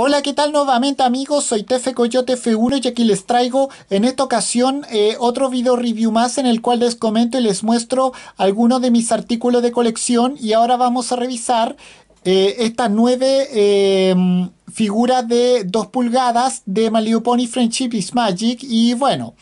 Hola, ¿qué tal nuevamente amigos? Soy Tefe Coyote F1 y aquí les traigo en esta ocasión eh, otro video review más en el cual les comento y les muestro algunos de mis artículos de colección y ahora vamos a revisar eh, estas nueve em, figuras de 2 pulgadas de Malio Pony Friendship is Magic y bueno,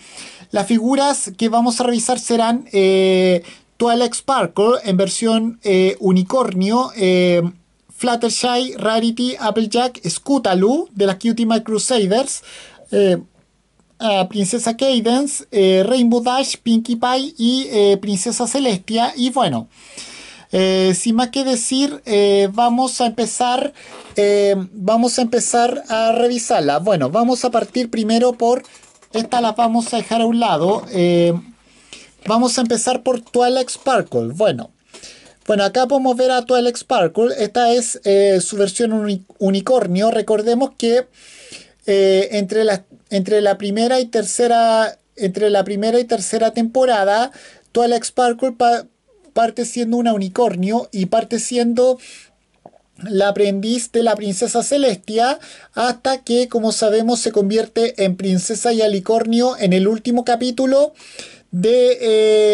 las figuras que vamos a revisar serán eh, Twilight Sparkle en versión unicornio em, Fluttershy, Rarity, Applejack, Scootaloo de las Cutie My Crusaders, eh, eh, Princesa Cadence, eh, Rainbow Dash, Pinkie Pie y Princesa Celestia. Y bueno, sin más que decir, vamos a empezar. vamos a empezar a revisarla. Bueno, vamos a partir primero por. Esta las vamos a dejar a un lado. vamos a empezar por Twilight Sparkle. Bueno, bueno, acá podemos ver a Twilight Sparkle. Esta es eh, su versión unicornio. Recordemos que eh, entre, la, primera y tercera entre la primera y tercera temporada, Twilight Sparkle parte siendo una unicornio y parte siendo la aprendiz de la princesa Celestia hasta que, como sabemos, se convierte en princesa y alicornio en el último capítulo de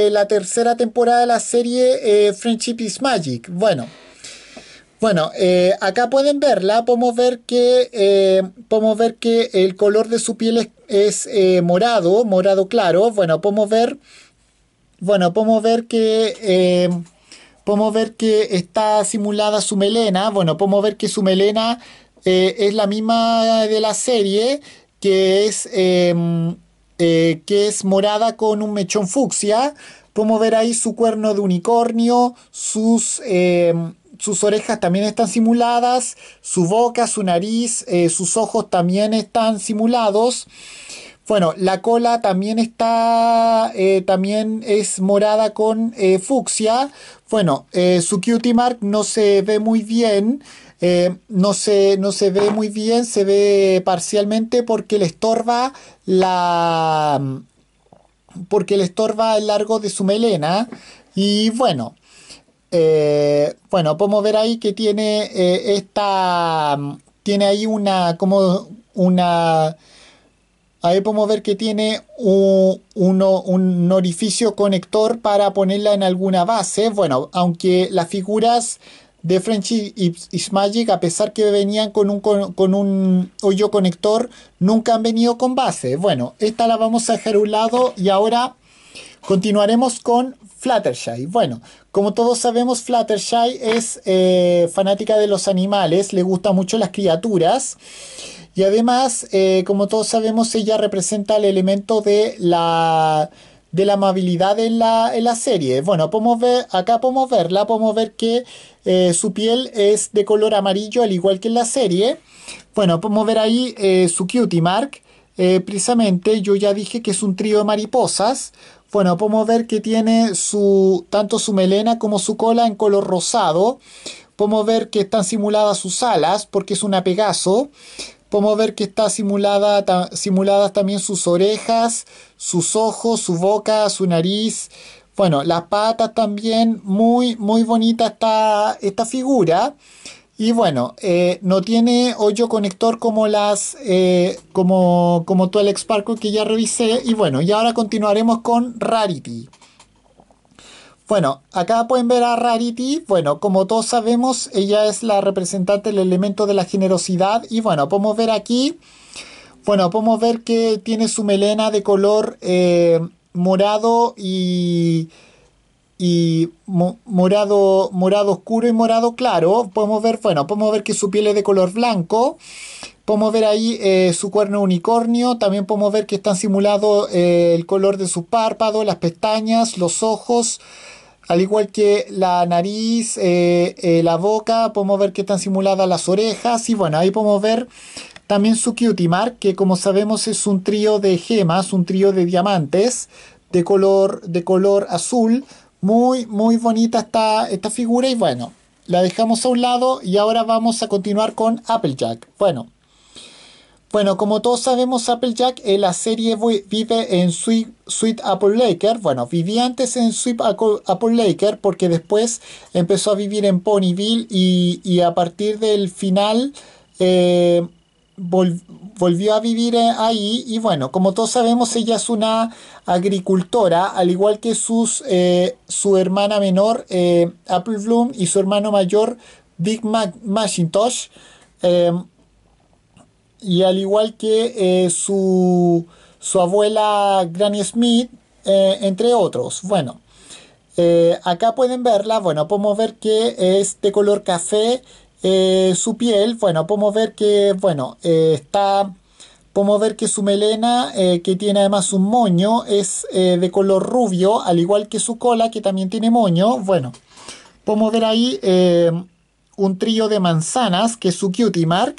eh, la tercera temporada de la serie eh, Friendship is Magic. Bueno, bueno, eh, acá pueden verla, podemos ver que, podemos ver que el color de su piel es, morado, morado claro. Bueno, podemos ver, bueno, podemos ver que podemos ver que está simulada su melena. Bueno, podemos ver que su melena es la misma de la serie, que es, eh, que es morada con un mechón fucsia. Como ver ahí su cuerno de unicornio, sus, em, sus orejas también están simuladas, su boca, su nariz, eh, sus ojos también están simulados. Bueno, la cola también está, eh, también es morada con fucsia. Bueno, su cutie mark no se ve muy bien. Eh, no, se, no se ve muy bien, se ve parcialmente porque le estorba la. porque le estorba el largo de su melena. Y bueno. Eh, bueno, podemos ver ahí que tiene eh, esta. Tiene ahí una. como una. Ahí podemos ver que tiene un, un, orificio conector para ponerla en alguna base. Bueno, aunque las figuras de French y, Smagic, a pesar que venían con un, con, hoyo conector, nunca han venido con base. Bueno, esta la vamos a dejar a un lado y ahora continuaremos con Fluttershy. Bueno, como todos sabemos, Fluttershy es eh, fanática de los animales, le gustan mucho las criaturas. Y además, eh, como todos sabemos, ella representa el elemento de la de la amabilidad en la, serie. Bueno, podemos ver, acá podemos verla, podemos ver que eh, su piel es de color amarillo al igual que en la serie. Bueno, podemos ver ahí eh, su cutie mark. Eh, precisamente yo ya dije que es un trío de mariposas. Bueno, podemos ver que tiene su, tanto su melena como su cola en color rosado. Podemos ver que están simuladas sus alas porque es una Pegaso. Podemos ver que está simulada, simuladas también sus orejas, sus ojos, su boca, su nariz. Bueno, las patas también. Muy, muy bonita esta, esta figura. Y bueno, eh, no tiene hoyo conector como las eh, como, como todo el Sparkle que ya revisé. Y bueno, y ahora continuaremos con Rarity. Bueno, acá pueden ver a Rarity. Bueno, como todos sabemos, ella es la representante del elemento de la generosidad. Y bueno, podemos ver aquí. Bueno, podemos ver que tiene su melena de color eh, morado y. y morado, morado oscuro y morado claro. Podemos ver, bueno, podemos ver que su piel es de color blanco. Podemos ver ahí eh, su cuerno unicornio, también podemos ver que están simulado eh, el color de su párpado, las pestañas, los ojos, al igual que la nariz, eh, la boca, podemos ver que están simuladas las orejas y bueno, ahí podemos ver también su cutie mark, que como sabemos es un trío de gemas, un trío de diamantes de color, de color azul. Muy, muy bonita esta, esta figura y bueno, la dejamos a un lado y ahora vamos a continuar con Applejack. Bueno, bueno, como todos sabemos, Applejack, en la serie vive en Sweet, Apple Laker. Bueno, vivía antes en Sweet Apple Laker porque después empezó a vivir en Ponyville y, a partir del final eh, volvió a vivir eh, ahí. Y bueno, como todos sabemos, ella es una agricultora, al igual que sus, eh, su hermana menor Apple Bloom y su hermano mayor Big Mac Macintosh. Y al igual que eh, su, abuela Granny Smith, eh, entre otros. Bueno, eh, acá pueden verla. Bueno, podemos ver que es de color café su piel. Bueno, podemos ver que, bueno, está... Podemos ver que su melena, que tiene además un moño, es de color rubio, al igual que su cola, que también tiene moño. Bueno, podemos ver ahí un trío de manzanas, que es su cutie mark.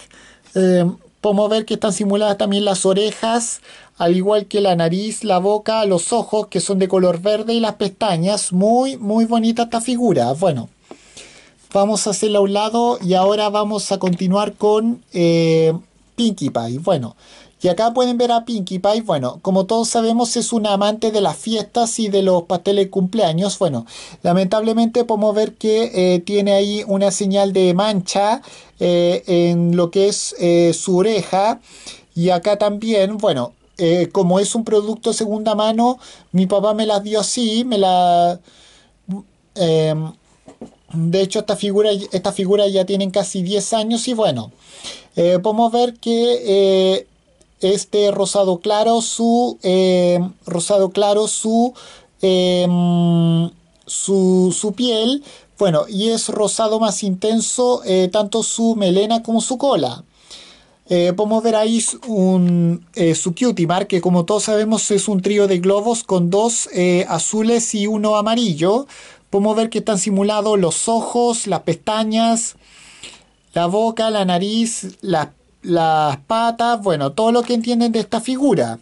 Podemos ver que están simuladas también las orejas, al igual que la nariz, la boca, los ojos que son de color verde y las pestañas. Muy, muy bonita esta figura. Bueno, vamos a hacerla a un lado y ahora vamos a continuar con eh, Pinkie Pie. Bueno, y acá pueden ver a Pinkie Pie, bueno, como todos sabemos es un amante de las fiestas y de los pasteles de cumpleaños. Bueno, lamentablemente podemos ver que eh, tiene ahí una señal de mancha eh, en lo que es eh, su oreja. Y acá también, bueno, como es un producto segunda mano, mi papá me las dio así, me la... Em, de hecho, esta figura, esta figura ya tienen casi 10 años y bueno, podemos ver que este rosado claro su eh, rosado claro eh, su, su, piel bueno y es rosado más intenso eh, tanto su melena como su cola podemos ver ahí su cutie mark que como todos sabemos es un trío de globos con dos azules y uno amarillo podemos ver que están simulados los ojos las pestañas la boca, la nariz, las las patas, bueno, todo lo que entienden de esta figura.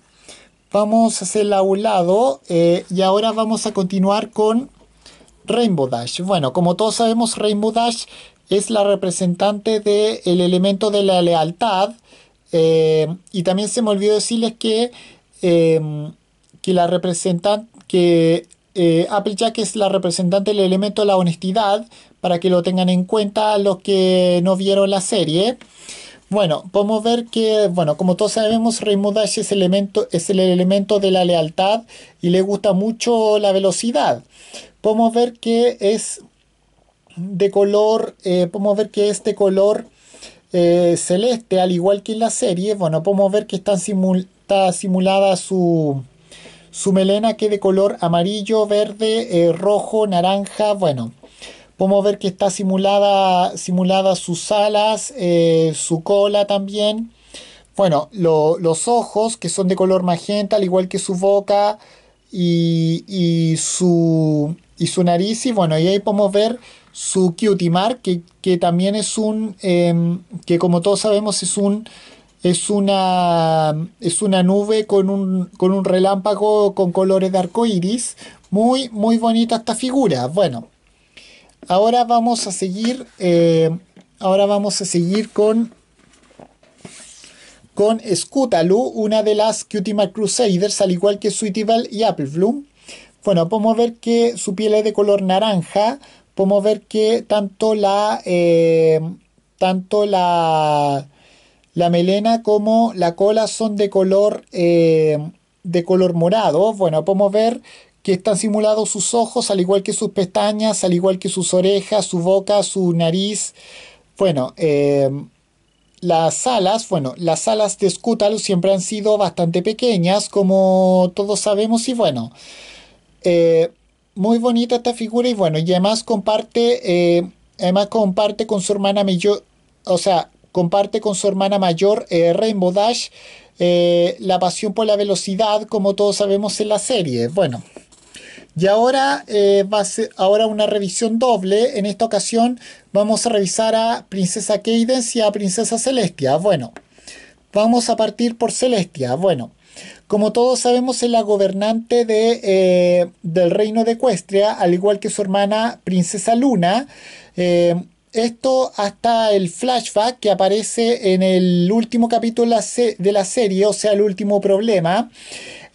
Vamos a hacerla a un lado eh, y ahora vamos a continuar con Rainbow Dash. Bueno, como todos sabemos, Rainbow Dash es la representante del el elemento de la lealtad. Eh, y también se me olvidó decirles que, em, que la representante, que eh, Applejack es la representante del elemento de la honestidad, para que lo tengan en cuenta los que no vieron la serie. Bueno, podemos ver que, bueno, como todos sabemos, Reimudashi es, elemento, es el elemento de la lealtad y le gusta mucho la velocidad. Podemos ver que es de color, eh, podemos ver que es de color eh, celeste, al igual que en la serie. Bueno, podemos ver que está, simulada su, su melena que de color amarillo, verde, eh, rojo, naranja, bueno. Podemos ver que está simulada, simulada sus alas, eh, su cola también. Bueno, los ojos, que son de color magenta, al igual que su boca y, su, y su nariz. Y bueno, y ahí podemos ver su cutie mark, que, también es un, em, que como todos sabemos es un es una, es una nube con un, con un relámpago con colores de arco iris. Muy, muy bonita esta figura. Bueno, Ahora vamos a seguir. Eh, ahora vamos a seguir con. Con una de las Cutie Mark Crusaders, al igual que Sweetie Belle y Apple Bloom. Bueno, podemos ver que su piel es de color naranja. Podemos ver que tanto la. Eh, tanto la. La melena como la cola son de color. Eh, de color morado. Bueno, podemos ver que están simulados sus ojos, al igual que sus pestañas, al igual que sus orejas, su boca, su nariz. Bueno, eh, las alas, bueno, las alas de Scutalo siempre han sido bastante pequeñas, como todos sabemos, y bueno, eh, muy bonita esta figura, y bueno, y además comparte, eh, además comparte con su hermana mayor, o sea, comparte con su hermana mayor, Rainbow Dash, la pasión por la velocidad, como todos sabemos en la serie, bueno. Y ahora eh, va a ser ahora una revisión doble. En esta ocasión vamos a revisar a Princesa Cadence y a Princesa Celestia. Bueno, vamos a partir por Celestia. Bueno, como todos sabemos, es la gobernante de, eh, del reino de Equestria al igual que su hermana Princesa Luna. Eh, esto hasta el flashback que aparece en el último capítulo de la serie, o sea, el último problema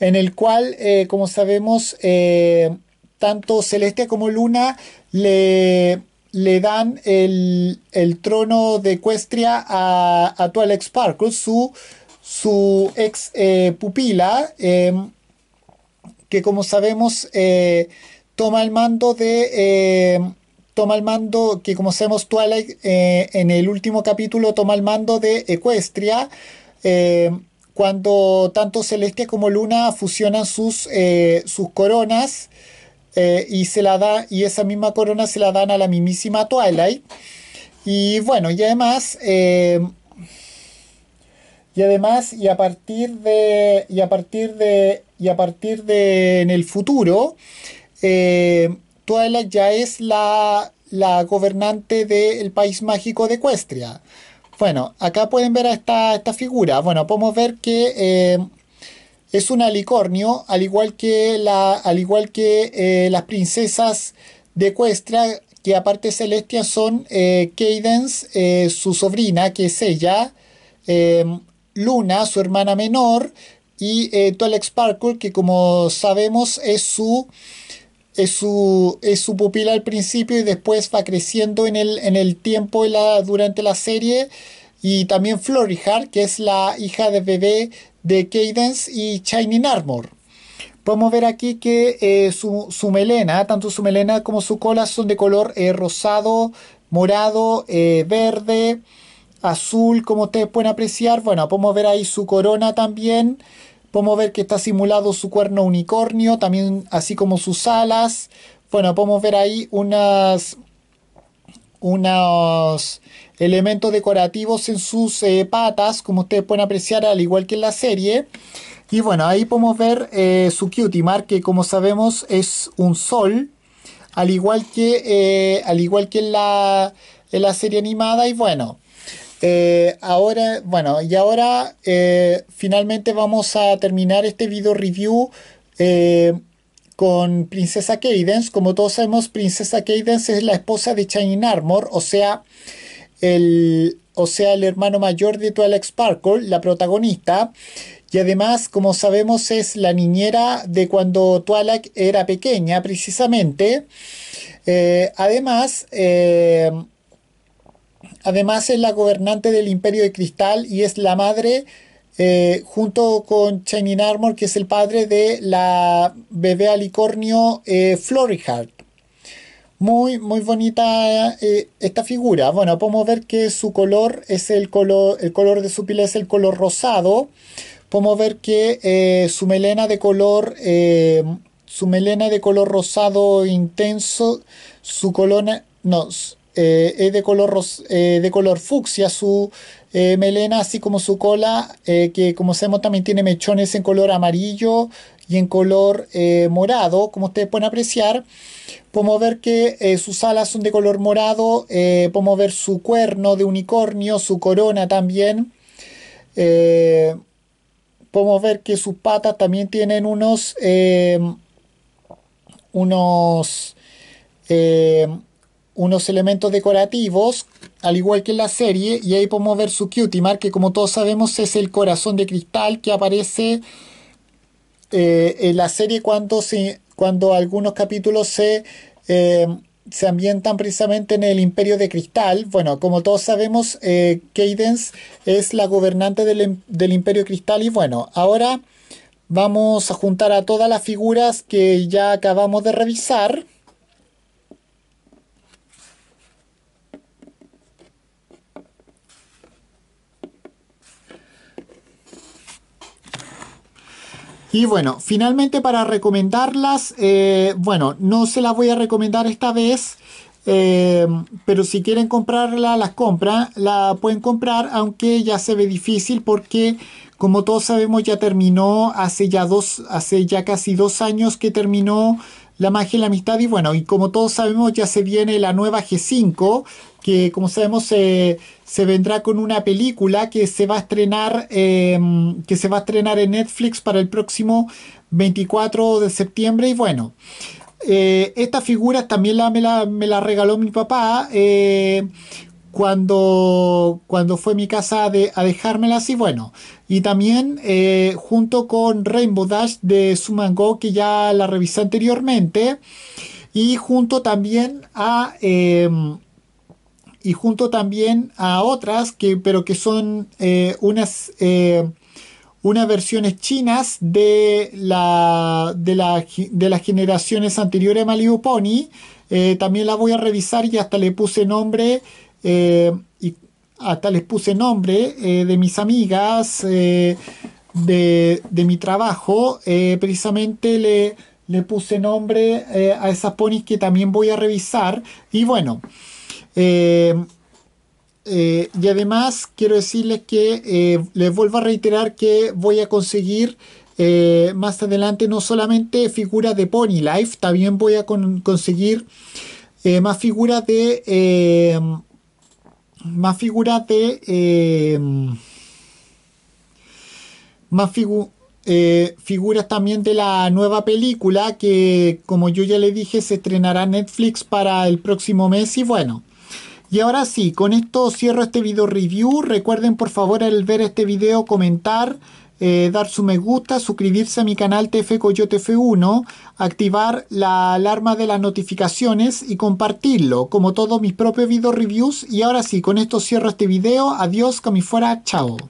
en el cual, eh, como sabemos, eh, tanto Celestia como Luna le, le dan el, el, trono de Equestria a, a Twilight Sparkle, su, su ex eh, pupila, em, que como sabemos toma el mando de em, toma el mando, que como sabemos Twilight en el último capítulo toma el mando de Equestria... eh, cuando tanto Celestia como Luna fusionan sus, eh, sus coronas eh, y, se la da, y esa misma corona se la dan a la mismísima Twilight. Y bueno, y además, eh, y además, y a partir de, y a partir de, y a partir de en el futuro, Twilight ya es la, la gobernante del país mágico de Equestria... Bueno, acá pueden ver a esta, figura. Bueno, podemos ver que eh, es un alicornio, al igual que, la, al igual que eh, las princesas de cuestra que aparte Celestia son eh, Cadence, eh, su sobrina, que es ella, Luna, su hermana menor, y Tolex Sparkle, que como sabemos es su es su, su pupila al principio y después va creciendo en el, en el tiempo y la, durante la serie. Y también Flory Hart, que es la hija de bebé de Cadence y Shining Armor. Podemos ver aquí que eh, su, melena, tanto su melena como su cola son de color eh, rosado, morado, eh, verde, azul, como ustedes pueden apreciar. Bueno, podemos ver ahí su corona también. Podemos ver que está simulado su cuerno unicornio, también así como sus alas. Bueno, podemos ver ahí unas, unos elementos decorativos en sus eh, patas, como ustedes pueden apreciar, al igual que en la serie. Y bueno, ahí podemos ver eh, su cutie mark, que como sabemos es un sol, al igual que, eh, al igual que la, en la serie animada. Y bueno, eh, ahora, bueno, y ahora eh, finalmente vamos a terminar este video review eh, con Princesa Cadence. Como todos sabemos, Princesa Cadence es la esposa de Shining Armor, o sea, el, o sea, el hermano mayor de Twilight Sparkle, la protagonista. Y además, como sabemos, es la niñera de cuando Twilight era pequeña, precisamente. además, Además es la gobernante del Imperio de Cristal y es la madre, eh, junto con chenin Armor, que es el padre de la bebé alicornio eh, Heart. Muy, muy bonita eh, esta figura. Bueno, podemos ver que su color es el color, el color de su piel es el color rosado. Podemos ver que eh, su melena de color su melena de color rosado intenso, su colona, no, eh, es de color, eh, de color fucsia su eh, melena, así como su cola, eh, que como sabemos también tiene mechones en color amarillo y en color morado, como ustedes pueden apreciar. Podemos ver que sus alas son de color morado, podemos ver su cuerno de unicornio, su corona también. podemos ver que sus patas también tienen unos... unos unos elementos decorativos, al igual que en la serie, y ahí podemos ver su mark. que como todos sabemos es el corazón de cristal que aparece eh, en la serie cuando, cuando algunos capítulos eh, se, ambientan precisamente en el imperio de cristal. Bueno, como todos sabemos, eh, Cadence es la gobernante del, em, del imperio cristal y bueno, ahora vamos a juntar a todas las figuras que ya acabamos de revisar. Y bueno, finalmente para recomendarlas, eh, bueno, no se las voy a recomendar esta vez, eh, pero si quieren comprarla, las compran, la pueden comprar, aunque ya se ve difícil porque como todos sabemos ya terminó hace ya dos, hace ya casi dos años que terminó la magia y la amistad. Y bueno, y como todos sabemos, ya se viene la nueva G5, que como sabemos se vendrá con una película que se va a estrenar, em, que se va a estrenar en Netflix para el próximo 24 de septiembre. Y bueno, eh, esta estas figuras también me, la, regaló mi papá. Eh, cuando, cuando fue mi casa a dejármela y bueno. Y también eh, junto con Rainbow Dash de Sumango, que ya la revisé anteriormente. Y junto también a. Em, y junto también a otras, que, pero que son eh, unas eh, unas versiones chinas de la, de, las generaciones anteriores a Malibu Pony. también la voy a revisar y hasta le puse nombre eh, y hasta les puse nombre eh, de mis amigas, eh, de, mi trabajo, precisamente le, le, puse nombre a esas ponis que también voy a revisar y bueno. y además quiero decirles que les vuelvo a reiterar que voy a conseguir más adelante no solamente figuras de Pony Life, también voy a conseguir más figuras de, más figuras de... Eh, más eh, figuras también de la nueva película que, como yo ya le dije, se estrenará Netflix para el próximo mes y bueno. Y ahora sí, con esto cierro este video review. Recuerden por favor al ver este video comentar, eh, dar su me gusta, suscribirse a mi canal TF Coyote F1, activar la alarma de las notificaciones y compartirlo, como todos mis propios video reviews. Y ahora sí, con esto cierro este video. Adiós, que fuera, chao.